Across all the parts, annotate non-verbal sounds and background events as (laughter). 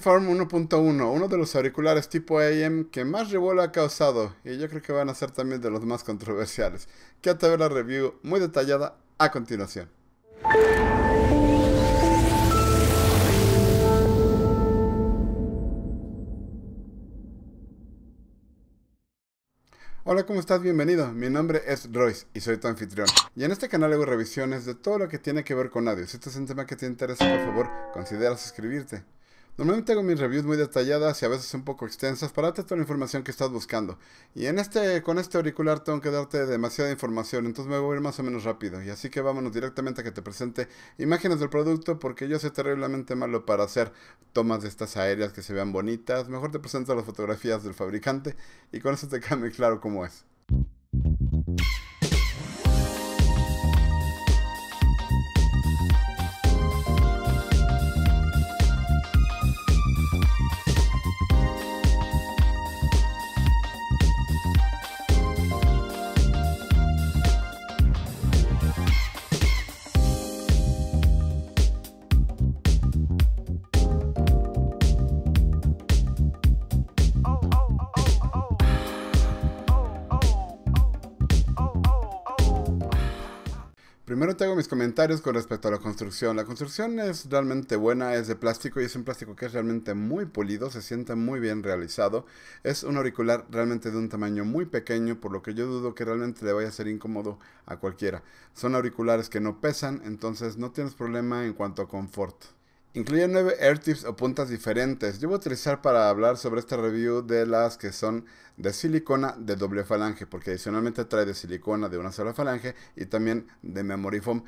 Form 1.1, uno de los auriculares tipo AM que más revuelo ha causado y yo creo que van a ser también de los más controversiales. Quédate a ver la review muy detallada a continuación. Hola, ¿cómo estás? Bienvenido. Mi nombre es Royce y soy tu anfitrión. Y en este canal hago revisiones de todo lo que tiene que ver con audio. Si este es un tema que te interesa, por favor, considera suscribirte. Normalmente hago mis reviews muy detalladas y a veces un poco extensas para darte toda la información que estás buscando. Y en este, con este auricular tengo que darte demasiada información, entonces me voy a ir más o menos rápido. Y así que vámonos directamente a que te presente imágenes del producto porque yo soy terriblemente malo para hacer tomas de estas aéreas que se vean bonitas. Mejor te presento las fotografías del fabricante y con eso te cambia claro cómo es. mis comentarios con respecto a la construcción. La construcción es realmente buena, es de plástico y es un plástico que es realmente muy pulido, se siente muy bien realizado. Es un auricular realmente de un tamaño muy pequeño, por lo que yo dudo que realmente le vaya a ser incómodo a cualquiera. Son auriculares que no pesan, entonces no tienes problema en cuanto a confort. Incluye nueve airtips o puntas diferentes. Yo voy a utilizar para hablar sobre esta review de las que son de silicona de doble falange, porque adicionalmente trae de silicona de una sola falange y también de memory foam,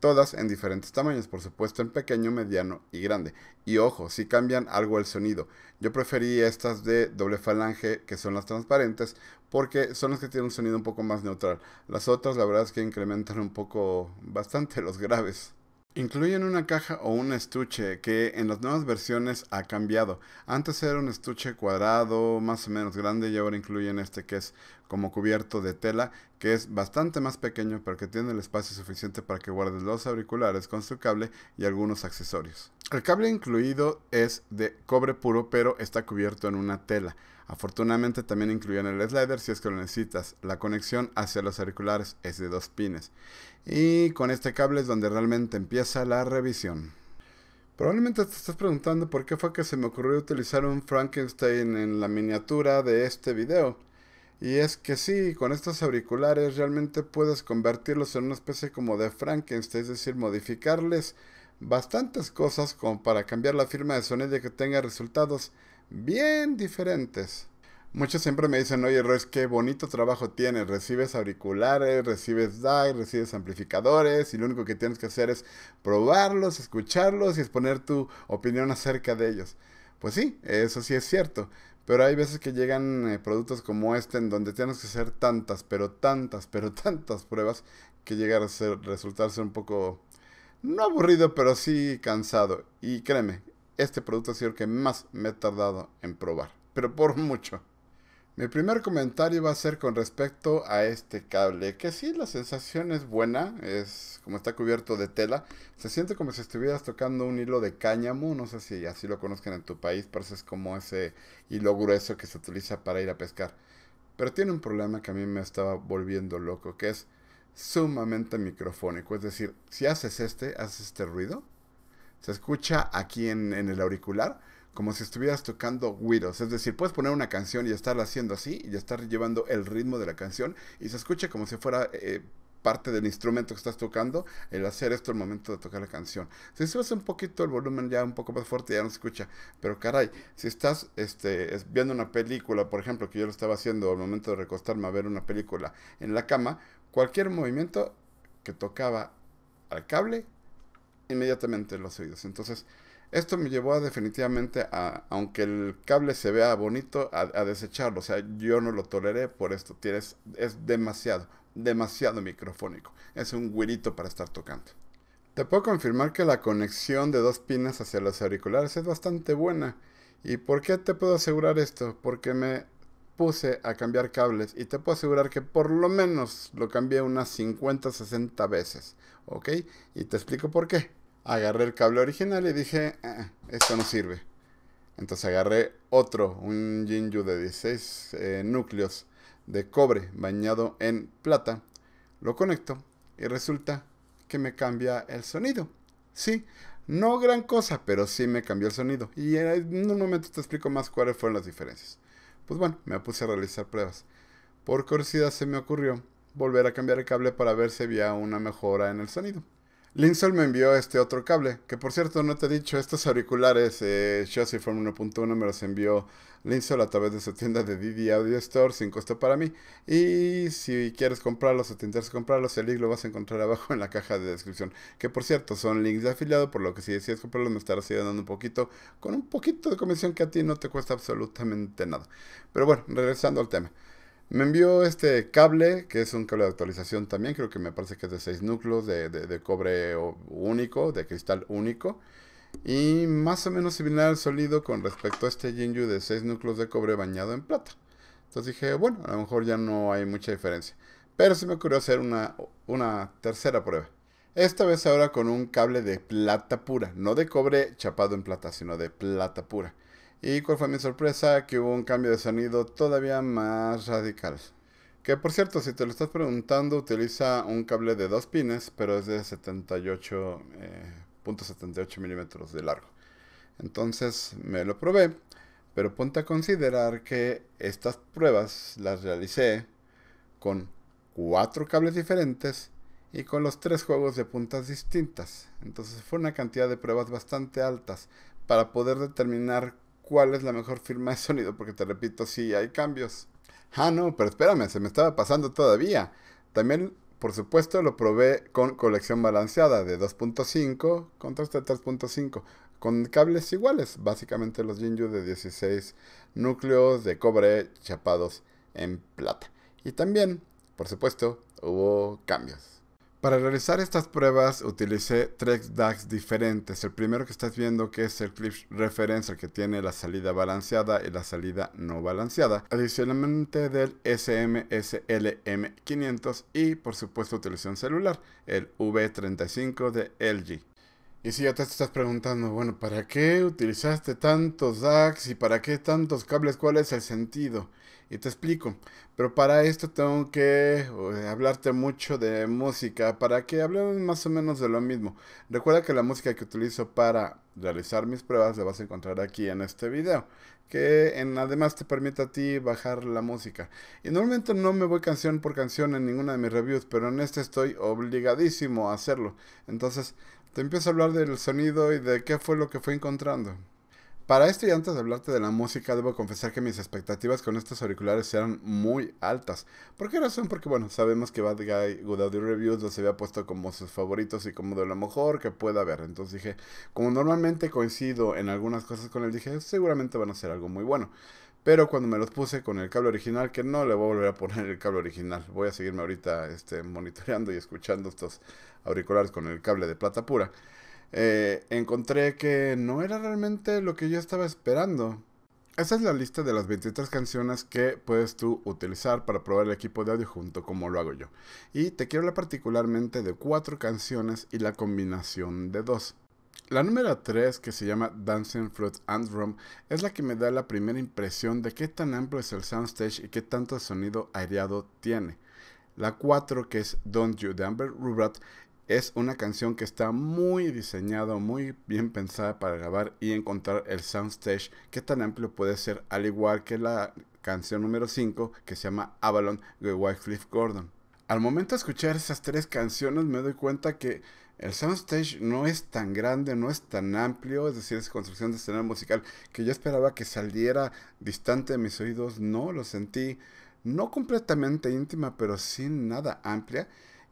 todas en diferentes tamaños, por supuesto en pequeño, mediano y grande. Y ojo, si cambian algo el sonido. Yo preferí estas de doble falange, que son las transparentes, porque son las que tienen un sonido un poco más neutral. Las otras, la verdad es que incrementan un poco, bastante los graves. Incluyen una caja o un estuche que en las nuevas versiones ha cambiado. Antes era un estuche cuadrado, más o menos grande, y ahora incluyen este que es como cubierto de tela, que es bastante más pequeño, pero que tiene el espacio suficiente para que guardes los auriculares con su cable y algunos accesorios. El cable incluido es de cobre puro, pero está cubierto en una tela. Afortunadamente también incluyen el slider si es que lo necesitas. La conexión hacia los auriculares es de dos pines. Y con este cable es donde realmente empieza la revisión. Probablemente te estás preguntando por qué fue que se me ocurrió utilizar un Frankenstein en la miniatura de este video. Y es que sí, con estos auriculares realmente puedes convertirlos en una especie como de Frankenstein, es decir, modificarles bastantes cosas como para cambiar la firma de sonido y que tenga resultados bien diferentes. Muchos siempre me dicen, oye Royce, qué bonito trabajo tienes. Recibes auriculares, recibes DAI, recibes amplificadores y lo único que tienes que hacer es probarlos, escucharlos y exponer tu opinión acerca de ellos. Pues sí, eso sí es cierto. Pero hay veces que llegan eh, productos como este en donde tienes que hacer tantas, pero tantas, pero (laughs) tantas pruebas que llega a ser, resultarse un poco, no aburrido, pero sí cansado. Y créeme, este producto ha sido el que más me he tardado en probar, pero por (laughs) mucho. Mi primer comentario va a ser con respecto a este cable, que sí, la sensación es buena, es como está cubierto de tela, se siente como si estuvieras tocando un hilo de cáñamo, no sé si así lo conozcan en tu país, parece es como ese hilo grueso que se utiliza para ir a pescar. Pero tiene un problema que a mí me estaba volviendo loco, que es sumamente microfónico, es decir, si haces este, haces este ruido, se escucha aquí en, el auricular como si estuvieras tocando Widows. Es decir, puedes poner una canción y estarla haciendo así y estar llevando el ritmo de la canción y se escucha como si fuera eh, parte del instrumento que estás tocando el hacer esto al momento de tocar la canción. Si subes un poquito el volumen ya un poco más fuerte ya no se escucha. Pero caray, si estás este, viendo una película, por ejemplo, que yo lo estaba haciendo al momento de recostarme a ver una película en la cama, cualquier movimiento que tocaba al cable inmediatamente los oídos. Entonces, esto me llevó a definitivamente a, aunque el cable se vea bonito, a, desecharlo. O sea, yo no lo toleré por esto. Tienes, es demasiado, demasiado microfónico. Es un güirito para estar tocando. Te puedo confirmar que la conexión de dos pines hacia los auriculares es bastante buena. ¿Y por qué te puedo asegurar esto? Porque me puse a cambiar cables y te puedo asegurar que por lo menos lo cambié unas 50, 60 veces, ¿ok? Y te explico por qué. Agarré el cable original y dije, eh, esto no sirve. Entonces agarré otro, un Jinju de 16 eh, núcleos de cobre bañado en plata, lo conecto y resulta que me cambia el sonido. Sí, no gran cosa, pero sí me cambió el sonido. Y eh, en un momento te explico más cuáles fueron las diferencias. Pues bueno, me puse a realizar pruebas. Por curiosidad se me ocurrió volver a cambiar el cable para ver si había una mejora en el sonido. Linsol me envió este otro cable, que por cierto no te he dicho, estos auriculares eh, Form 1.1 me los envió Linsol a través de su tienda de Didi Audio Store sin costo para mí. Y si quieres comprarlos o te interesa comprarlos, el link lo vas a encontrar abajo en la caja de descripción. Que por cierto son links de afiliado, por lo que si decides comprarlos me estarás ayudando un poquito, con un poquito de comisión que a ti no te cuesta absolutamente nada. Pero bueno, regresando al tema. Me envió este cable, que es un cable de actualización también, creo que me parece que es de 6 núcleos, de, cobre único, de cristal único. Y más o menos similar al sólido con respecto a este Jinju de 6 núcleos de cobre bañado en plata. Entonces dije, bueno, a lo mejor ya no hay mucha diferencia. Pero se me ocurrió hacer una, una tercera prueba. Esta vez ahora con un cable de plata pura, no de cobre chapado en plata, sino de plata pura. Y cuál fue mi sorpresa, que hubo un cambio de sonido todavía más radical. Que por cierto, si te lo estás preguntando, utiliza un cable de dos pines, pero es de 78.78 78 eh, milímetros de largo. Entonces me lo probé, pero ponte a considerar que estas pruebas las realicé con cuatro cables diferentes y con los tres juegos de puntas distintas. Entonces fue una cantidad de pruebas bastante altas para poder determinar cuál es la mejor firma de sonido, porque te repito, sí hay cambios. Ah, no, pero espérame, se me estaba pasando todavía. También, por supuesto, lo probé con colección balanceada de 2.5 contra este 3.5, con cables iguales, básicamente los Jinju de 16 núcleos de cobre chapados en plata. Y también, por supuesto, hubo cambios. Para realizar estas pruebas utilicé tres DACs diferentes. El primero que estás viendo que es el clip reference, que tiene la salida balanceada y la salida no balanceada. Adicionalmente del SMSLM500 y por supuesto utilicé un celular, el V35 de LG. Y si ya te estás preguntando, bueno, ¿para qué utilizaste tantos DACs y para qué tantos cables? ¿Cuál es el sentido? y te explico. Pero para esto tengo que eh, hablarte mucho de música para que hablemos más o menos de lo mismo. Recuerda que la música que utilizo para realizar mis pruebas la vas a encontrar aquí en este video. Que en, además te permite a ti bajar la música. Y normalmente no me voy canción por canción en ninguna de mis reviews, pero en este estoy obligadísimo a hacerlo. Entonces te empiezo a hablar del sonido y de qué fue lo que fue encontrando. Para esto y antes de hablarte de la música, debo confesar que mis expectativas con estos auriculares eran muy altas. ¿Por qué razón? Porque bueno, sabemos que Bad Guy Good Audio Reviews los había puesto como sus favoritos y como de lo mejor que pueda haber. Entonces dije, como normalmente coincido en algunas cosas con él, dije, seguramente van a ser algo muy bueno. Pero cuando me los puse con el cable original, que no le voy a volver a poner el cable original, voy a seguirme ahorita este, monitoreando y escuchando estos auriculares con el cable de plata pura. Eh, encontré que no era realmente lo que yo estaba esperando. Esta es la lista de las 23 canciones que puedes tú utilizar para probar el equipo de audio junto como lo hago yo. Y te quiero hablar particularmente de 4 canciones y la combinación de 2. La número 3, que se llama Dancing Fruit Rum, es la que me da la primera impresión de qué tan amplio es el soundstage y qué tanto sonido aireado tiene. La 4, que es Don't You de Amber Rubrat, es una canción que está muy diseñada, muy bien pensada para grabar y encontrar el soundstage que tan amplio puede ser, al igual que la canción número 5 que se llama Avalon de Cliff Gordon. Al momento de escuchar esas tres canciones me doy cuenta que el soundstage no es tan grande, no es tan amplio, es decir, es construcción de escena musical que yo esperaba que saliera distante de mis oídos, no, lo sentí no completamente íntima, pero sin nada amplia.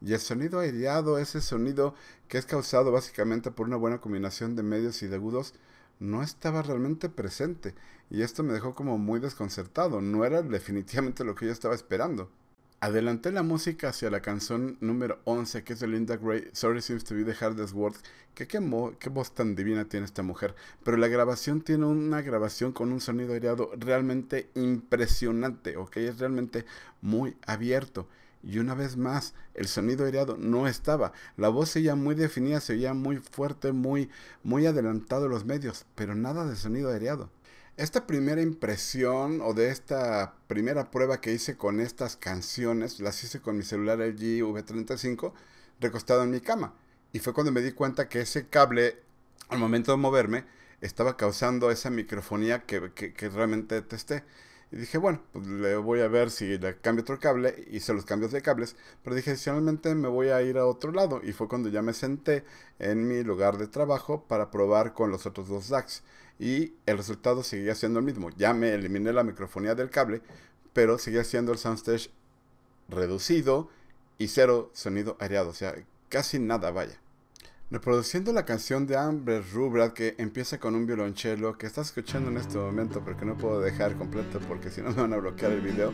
Y el sonido aireado, ese sonido que es causado básicamente por una buena combinación de medios y de agudos, no estaba realmente presente. Y esto me dejó como muy desconcertado, no era definitivamente lo que yo estaba esperando. Adelanté la música hacia la canción número 11, que es de Linda Gray, Sorry Seems to be the Hardest words", que qué, voz tan divina tiene esta mujer. Pero la grabación tiene una grabación con un sonido aireado realmente impresionante, ¿ok? Es realmente muy abierto. Y una vez más, el sonido aireado no estaba. La voz se muy definida, se oía muy fuerte, muy, muy adelantado los medios, pero nada de sonido aireado. Esta primera impresión o de esta primera prueba que hice con estas canciones, las hice con mi celular LG V35 recostado en mi cama. Y fue cuando me di cuenta que ese cable, al momento de moverme, estaba causando esa microfonía que, que realmente detesté. Y dije, bueno, pues le voy a ver si le cambio otro cable. Hice los cambios de cables. Pero dije, me voy a ir a otro lado. Y fue cuando ya me senté en mi lugar de trabajo para probar con los otros dos DACs. Y el resultado seguía siendo el mismo. Ya me eliminé la microfonía del cable. Pero seguía siendo el soundstage reducido y cero sonido aireado O sea, casi nada, vaya. Reproduciendo la canción de Amber Rubrad que empieza con un violonchelo que estás escuchando en este momento pero que no puedo dejar completo porque si no me van a bloquear el video,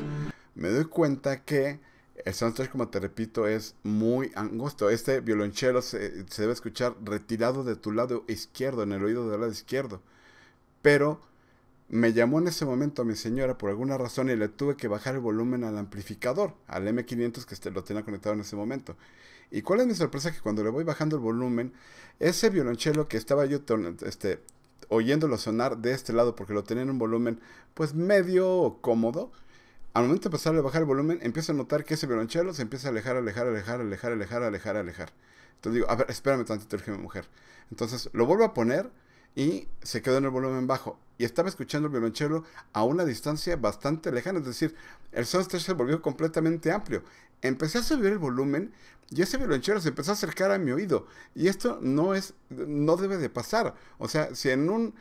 me doy cuenta que el soundtrack, como te repito, es muy angosto. Este violonchelo se, debe escuchar retirado de tu lado izquierdo, en el oído del lado izquierdo. Pero me llamó en ese momento a mi señora por alguna razón y le tuve que bajar el volumen al amplificador, al M500 que este, lo tenía conectado en ese momento. ¿Y cuál es mi sorpresa? Que cuando le voy bajando el volumen, ese violonchelo que estaba yo este, oyéndolo sonar de este lado porque lo tenía en un volumen pues medio cómodo, al momento de pasarle a bajar el volumen, empiezo a notar que ese violonchelo se empieza a alejar, alejar, alejar, alejar, alejar, alejar, alejar. Entonces digo, a ver, espérame tantito, mi mujer. Entonces lo vuelvo a poner y se quedó en el volumen bajo. Y estaba escuchando el violonchelo a una distancia bastante lejana, es decir, el soundstage se volvió completamente amplio. Empecé a subir el volumen y ese violonchelo se empezó a acercar a mi oído. Y esto no es, no debe de pasar. O sea, si en un,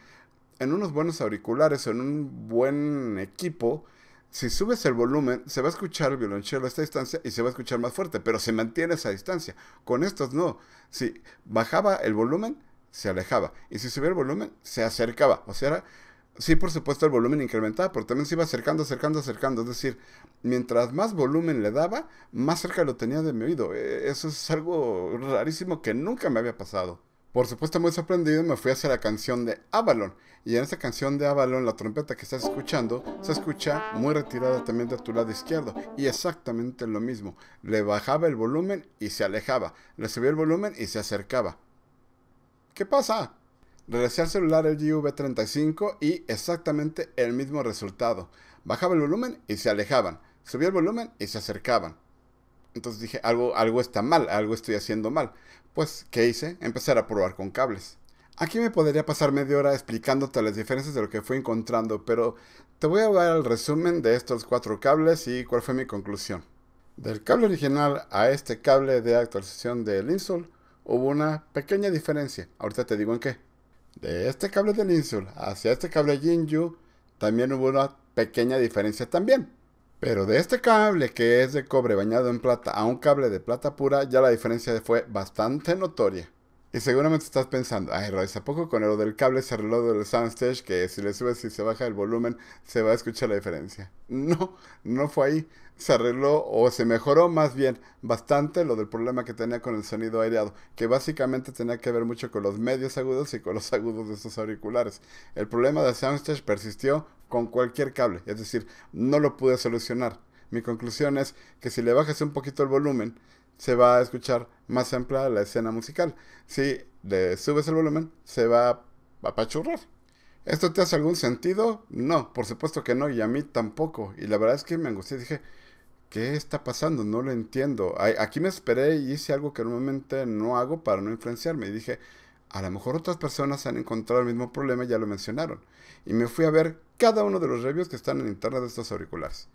en unos buenos auriculares o en un buen equipo, si subes el volumen, se va a escuchar el violonchelo a esta distancia y se va a escuchar más fuerte, pero se mantiene esa distancia. Con estos no. Si bajaba el volumen, se alejaba. Y si subía el volumen, se acercaba. O sea, sí, por supuesto, el volumen incrementaba, pero también se iba acercando, acercando, acercando. Es decir, mientras más volumen le daba, más cerca lo tenía de mi oído. E, eso es algo rarísimo que nunca me había pasado. Por supuesto, muy sorprendido, me fui hacia la canción de Avalon. Y en esta canción de Avalon, la trompeta que estás escuchando se escucha muy retirada también de tu lado izquierdo. Y exactamente lo mismo. Le bajaba el volumen y se alejaba. Le subía el volumen y se acercaba. ¿Qué pasa? Regresé al celular el GV35 y exactamente el mismo resultado. Bajaba el volumen y se alejaban. Subía el volumen y se acercaban. Entonces dije, algo, algo está mal, algo estoy haciendo mal. Pues, ¿qué hice? Empezar a probar con cables. Aquí me podría pasar media hora explicándote las diferencias de lo que fui encontrando, pero te voy a dar el resumen de estos cuatro cables y cuál fue mi conclusión. Del cable original a este cable de actualización del Insul, hubo una pequeña diferencia. Ahorita te digo en qué. De este cable del Insul hacia este cable Jinju también hubo una pequeña diferencia también. Pero de este cable que es de cobre bañado en plata a un cable de plata pura ya la diferencia fue bastante notoria. Y seguramente estás pensando, ay ¿a poco con lo del cable se arregló del soundstage que si le subes y se baja el volumen se va a escuchar la diferencia? (laughs) No, no fue ahí. Se arregló o se mejoró más bien bastante lo del problema que tenía con el sonido aireado, que básicamente tenía que ver mucho con los medios agudos y con los (laughs) agudos de esos auriculares. El problema del soundstage persistió con cualquier cable, es decir, no lo pude solucionar. Mi conclusión es que si le bajas un poquito el volumen, se va a escuchar más amplia la escena musical. Si le subes el volumen, se va a apachurrar. ¿Esto te hace algún sentido? No, por supuesto que no, y a mí tampoco. Y la verdad es que me angustié, dije, ¿qué está pasando? No lo entiendo. Aquí me esperé y hice algo que normalmente no hago para no influenciarme. Y dije, a lo mejor otras personas han encontrado el mismo problema y ya lo mencionaron. Y me fui a ver cada uno de los reviews que están en internet de estos auriculares.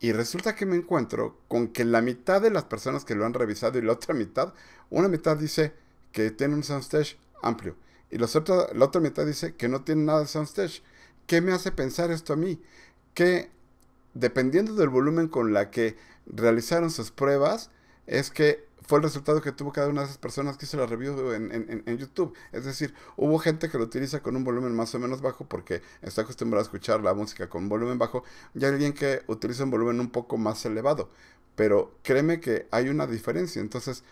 Y resulta que me encuentro con que la mitad de las personas que lo han revisado y la otra mitad, una mitad dice que tiene un soundstage amplio y la otra mitad dice que no tiene nada de soundstage. ¿Qué me hace pensar esto a mí? Que dependiendo del volumen con la que realizaron sus pruebas, es que fue el resultado que tuvo cada una de esas personas que hizo la review en, YouTube. Es decir, hubo gente que lo utiliza con un volumen más o menos bajo porque está acostumbrada a escuchar la música con volumen bajo y alguien que utiliza un volumen un poco más elevado. Pero créeme que hay una diferencia. Entonces,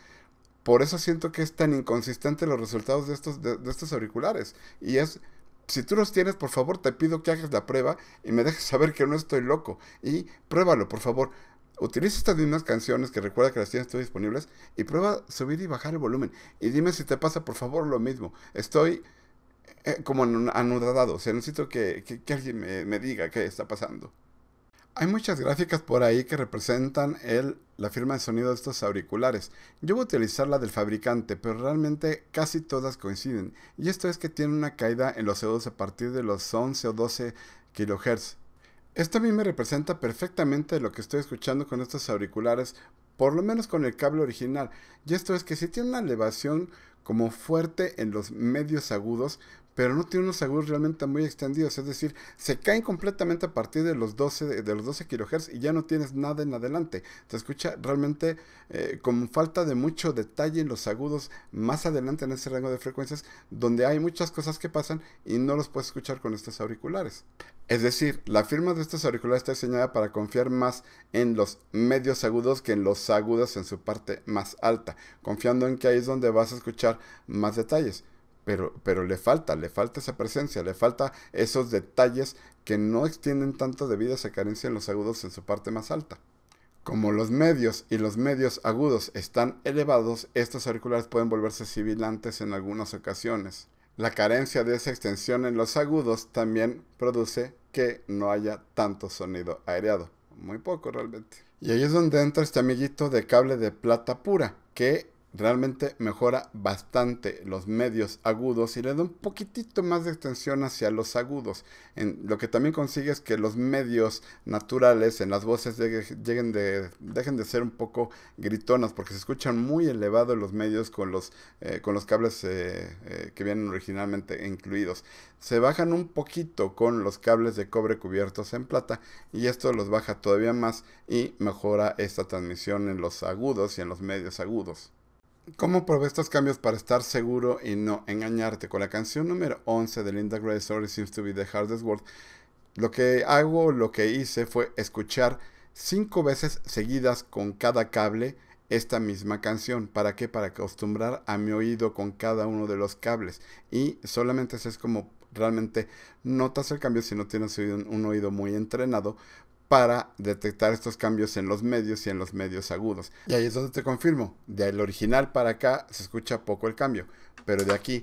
por eso siento que es tan inconsistente los resultados de estos, de estos auriculares. Y es si tú los tienes, por favor, te pido que hagas la prueba y me dejes saber que no estoy loco. Y pruébalo, por favor. Utiliza estas mismas canciones que recuerda que las tienes tú disponibles y prueba subir y bajar el volumen. Y dime si te pasa, por favor, lo mismo. Estoy eh, como anudadado, o sea, necesito que, alguien me, diga qué está pasando. Hay muchas gráficas por ahí que representan el, la firma de sonido de estos auriculares. Yo voy a utilizar la del fabricante, pero realmente casi todas coinciden. Y esto es que tiene una caída en los CO2 a partir de los 11 o 12 kHz esto a mí me representa perfectamente lo que estoy escuchando con estos auriculares, por lo menos con el cable original. Y esto es que si tiene una elevación como fuerte en los medios agudos, pero no tiene unos agudos realmente muy extendidos, es decir, se caen completamente a partir de los 12, de, los 12 kilohertz y ya no tienes nada en adelante. Se escucha realmente eh, con falta de mucho detalle en los agudos más adelante en ese rango de frecuencias, donde hay muchas cosas que pasan y no los puedes escuchar con estos auriculares. Es decir, la firma de estos auriculares está diseñada para confiar más en los medios agudos que en los agudos en su parte más alta, confiando en que ahí es donde vas a escuchar más detalles pero, le falta, le falta esa presencia, le falta esos detalles que no extienden tanto debido a esa carencia en los agudos en su parte más alta. Como los medios y los medios agudos están elevados, estos auriculares pueden volverse sibilantes en algunas ocasiones. La carencia de esa extensión en los agudos también produce que no haya tanto sonido aireado Muy poco realmente. Y ahí es donde entra este amiguito de cable de plata pura, que realmente mejora bastante los medios agudos y le da un poquitito más de extensión hacia los agudos. lo que también consigue es que los medios naturales en las voces de, dejen de ser un poco gritonas porque se escuchan muy elevados los medios con los, eh, cables eh, eh, que vienen originalmente incluidos. Se bajan un poquito con los cables de cobre cubiertos en plata y esto los baja todavía más y mejora esta transmisión en los agudos y en los medios agudos. ¿Cómo probé estos cambios para estar seguro y no engañarte? Con la canción número 11 de Linda Gray, Story Seems to be the Hardest Word, lo que hago, lo que hice fue escuchar cinco veces seguidas con cada cable esta misma canción. ¿Para qué? Para acostumbrar a mi oído con cada uno de los cables. Y solamente es como realmente notas el cambio si no tienes un, oído muy entrenado para detectar estos cambios en los medios y en los medios agudos. Y ahí es donde te confirmo, del original para acá se escucha poco el cambio, pero de aquí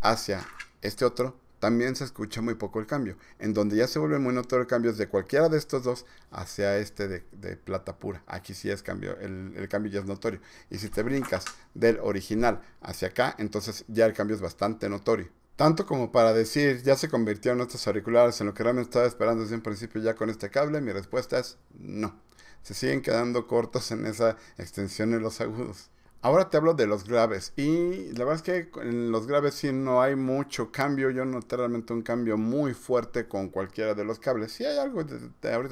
hacia este otro también se escucha muy poco el cambio, en donde ya se vuelven muy notorios cambios de cualquiera de estos dos hacia este de, plata pura. Aquí sí es cambio, el, cambio ya es notorio. Y si te brincas del original hacia acá, entonces ya el cambio es bastante notorio. Tanto como para decir, ya se convirtieron estos auriculares en lo que realmente estaba esperando desde un principio ya con este cable, mi respuesta es no. Se siguen quedando cortos en esa extensión en los agudos. Ahora te hablo de los graves y la verdad es que en los graves sí no hay mucho cambio. Yo noté realmente un cambio muy fuerte con cualquiera de los cables. Sí hay algo, ahorita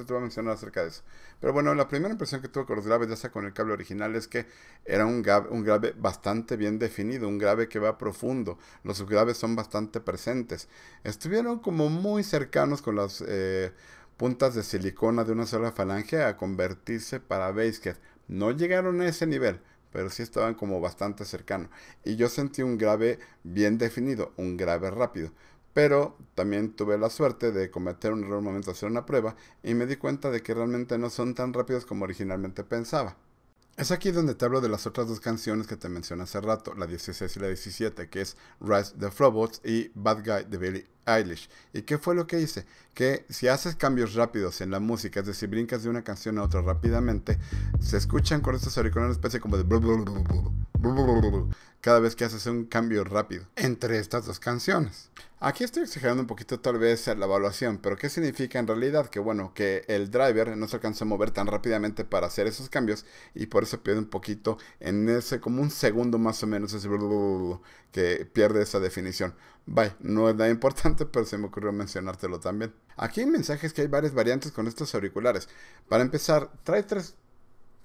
te voy a mencionar acerca de eso. Pero bueno, la primera impresión que tuve con los graves, ya sea con el cable original, es que era un, grave bastante bien definido, un grave que va profundo. Los graves son bastante presentes. Estuvieron como muy cercanos con las eh, puntas de silicona de una sola falange a convertirse para que No llegaron a ese nivel pero sí estaban como bastante cercano. Y yo sentí un grave bien definido, un grave rápido. Pero también tuve la suerte de cometer un error momento hacer una prueba y me di cuenta de que realmente no son tan rápidos como originalmente pensaba. Es aquí donde te hablo de las otras dos canciones que te mencioné hace rato, la 16 y la 17, que es Rise the Robots y Bad Guy de Billie Eilish. ¿Y qué fue lo que hice? Que si haces cambios rápidos en la música, es decir, brincas de una canción a otra rápidamente, se escuchan con estos auriculares especie como de cada vez que haces un cambio rápido entre estas dos canciones. Aquí estoy exagerando un poquito tal vez la evaluación, pero ¿qué significa en realidad? Que bueno, que el driver no se alcanzó a mover tan rápidamente para hacer esos cambios y por eso pierde un poquito en ese, como un segundo más o menos, ese que pierde esa definición. Bye, no es nada importante, pero se me ocurrió mencionártelo también. Aquí hay mensajes que hay varias variantes con estos auriculares. Para empezar, trae tres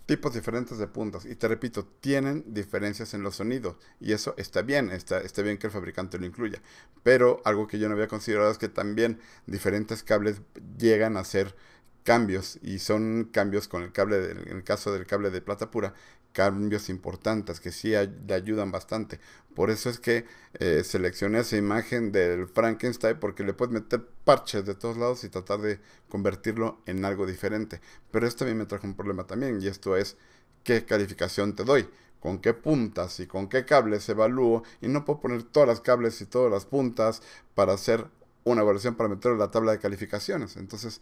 tipos diferentes de puntas. Y te repito, tienen diferencias en los sonidos. Y eso está bien, está, está bien que el fabricante lo incluya. Pero algo que yo no había considerado es que también diferentes cables llegan a ser cambios y son cambios con el cable, en el caso del cable de plata pura, cambios importantes que sí le ayudan bastante. Por eso es que eh, seleccioné esa imagen del Frankenstein porque le puedes meter parches de todos lados y tratar de convertirlo en algo diferente. Pero esto a me trajo un problema también y esto es qué calificación te doy, con qué puntas y con qué cables evalúo y no puedo poner todas las cables y todas las puntas para hacer una evaluación para meterlo en la tabla de calificaciones. Entonces,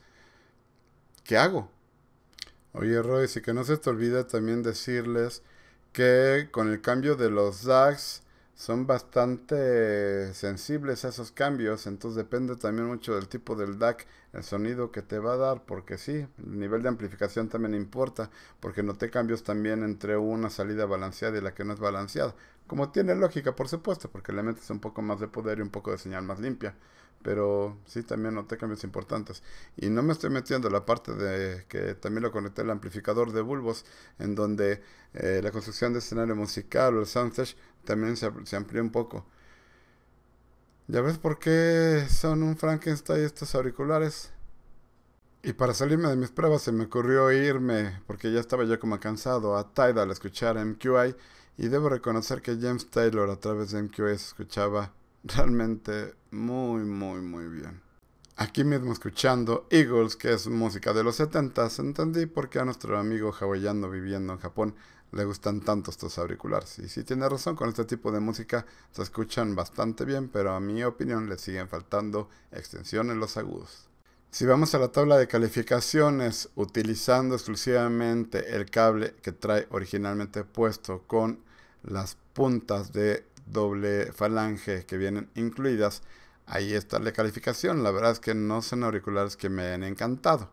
¿qué hago? Oye, Roy, y que no se te olvida también decirles que con el cambio de los DACs son bastante sensibles a esos cambios, entonces depende también mucho del tipo del DAC, el sonido que te va a dar, porque sí, el nivel de amplificación también importa, porque noté cambios también entre una salida balanceada y la que no es balanceada, como tiene lógica, por supuesto, porque le metes un poco más de poder y un poco de señal más limpia pero sí también noté cambios importantes. Y no me estoy metiendo la parte de que también lo conecté al amplificador de bulbos, en donde eh, la construcción de escenario musical o el soundstage también se, amplió un poco. ¿Ya ves por qué son un Frankenstein estos auriculares? Y para salirme de mis pruebas se me ocurrió irme, porque ya estaba yo como cansado, a Tidal a escuchar MQI, y debo reconocer que James Taylor a través de MQI se escuchaba realmente muy, muy, muy bien. Aquí mismo escuchando Eagles, que es música de los 70, entendí por qué a nuestro amigo hawaiano viviendo en Japón le gustan tanto estos auriculares. Y si tiene razón, con este tipo de música se escuchan bastante bien, pero a mi opinión le siguen faltando extensiones los agudos. Si vamos a la tabla de calificaciones, utilizando exclusivamente el cable que trae originalmente puesto con las puntas de doble falange que vienen incluidas, ahí está la calificación. La verdad es que no son auriculares que me han encantado.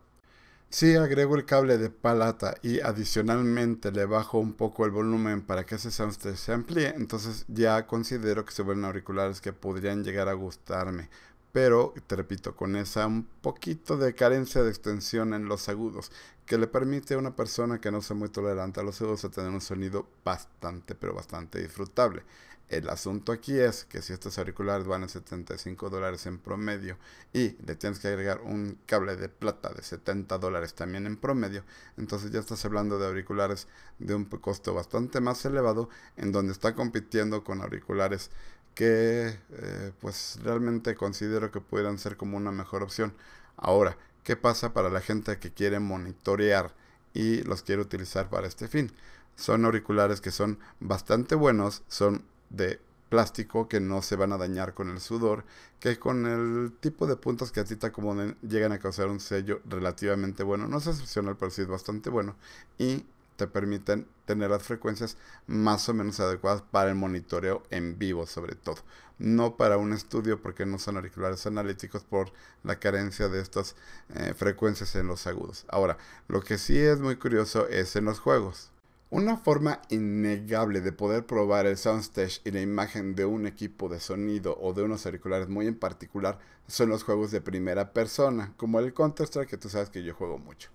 Si agrego el cable de palata y adicionalmente le bajo un poco el volumen para que ese soundstage se amplíe, entonces ya considero que se vuelven auriculares que podrían llegar a gustarme. Pero, te repito, con esa un poquito de carencia de extensión en los agudos, que le permite a una persona que no sea muy tolerante a los agudos a tener un sonido bastante, pero bastante disfrutable. El asunto aquí es que si estos auriculares van a 75 dólares en promedio y le tienes que agregar un cable de plata de 70 dólares también en promedio, entonces ya estás hablando de auriculares de un costo bastante más elevado en donde está compitiendo con auriculares que eh, pues realmente considero que pudieran ser como una mejor opción. Ahora, ¿qué pasa para la gente que quiere monitorear y los quiere utilizar para este fin? Son auriculares que son bastante buenos, son de plástico que no se van a dañar con el sudor, que con el tipo de puntas que a ti te acomoden llegan a causar un sello relativamente bueno, no es excepcional, pero sí es bastante bueno, y te permiten tener las frecuencias más o menos adecuadas para el monitoreo en vivo sobre todo, no para un estudio porque no son auriculares analíticos por la carencia de estas eh, frecuencias en los agudos. Ahora, lo que sí es muy curioso es en los juegos. Una forma innegable de poder probar el soundstage y la imagen de un equipo de sonido o de unos auriculares muy en particular son los juegos de primera persona, como el Counter-Strike que tú sabes que yo juego mucho.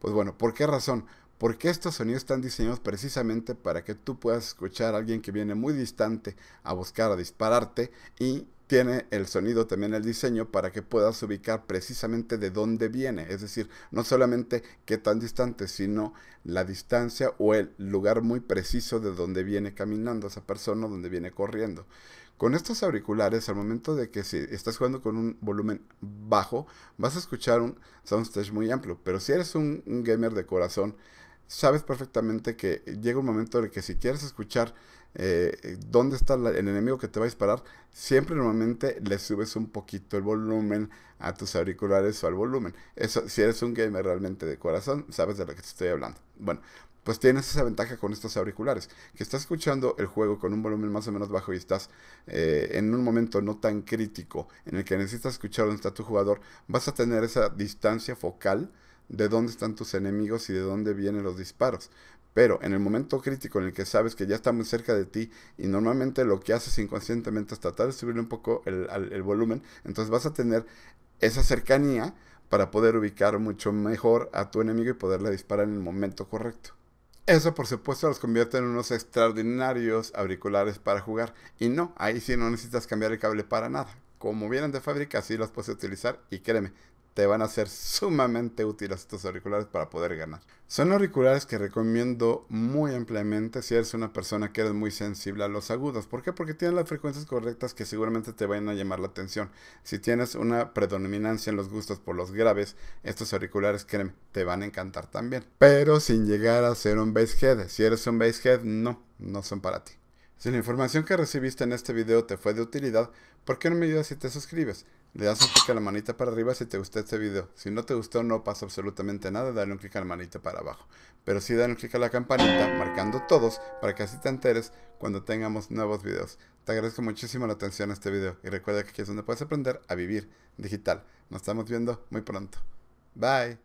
Pues bueno, ¿por qué razón? Porque estos sonidos están diseñados precisamente para que tú puedas escuchar a alguien que viene muy distante a buscar a dispararte y tiene el sonido, también el diseño, para que puedas ubicar precisamente de dónde viene. Es decir, no solamente qué tan distante, sino la distancia o el lugar muy preciso de dónde viene caminando esa persona, donde viene corriendo. Con estos auriculares, al momento de que si estás jugando con un volumen bajo, vas a escuchar un soundstage muy amplio. Pero si eres un, un gamer de corazón, sabes perfectamente que llega un momento en el que si quieres escuchar eh, dónde está el enemigo que te va a disparar, siempre normalmente le subes un poquito el volumen a tus auriculares o al volumen. Eso, si eres un gamer realmente de corazón, sabes de lo que te estoy hablando. Bueno, pues tienes esa ventaja con estos auriculares, que estás escuchando el juego con un volumen más o menos bajo y estás eh, en un momento no tan crítico en el que necesitas escuchar dónde está tu jugador, vas a tener esa distancia focal de dónde están tus enemigos y de dónde vienen los disparos. Pero en el momento crítico en el que sabes que ya está muy cerca de ti y normalmente lo que haces inconscientemente es tratar de subirle un poco el, volumen, entonces vas a tener esa cercanía para poder ubicar mucho mejor a tu enemigo y poderle disparar en el momento correcto. Eso, por supuesto, los convierte en unos extraordinarios auriculares para jugar. Y no, ahí sí no necesitas cambiar el cable para nada. Como vienen de fábrica, así los puedes utilizar y créeme, te van a ser sumamente útiles estos auriculares para poder ganar. Son auriculares que recomiendo muy ampliamente si eres una persona que eres muy sensible a los agudos. ¿Por qué? Porque tienen las frecuencias correctas que seguramente te van a llamar la atención. Si tienes una predominancia en los gustos por los graves, estos auriculares, créeme, te van a encantar también. Pero sin llegar a ser un head. Si eres un head, no, no son para ti. Si la información que recibiste en este video te fue de utilidad, ¿por qué no me ayudas si te suscribes? Le das un clic a la manita para arriba si te gustó este video. Si no te gustó, no pasa absolutamente nada, dale un clic a la manita para abajo. Pero sí dale un clic a la campanita, marcando todos, para que así te enteres cuando tengamos nuevos videos. Te agradezco muchísimo la atención a este video y recuerda que aquí es donde puedes aprender a vivir digital. Nos estamos viendo muy pronto. Bye.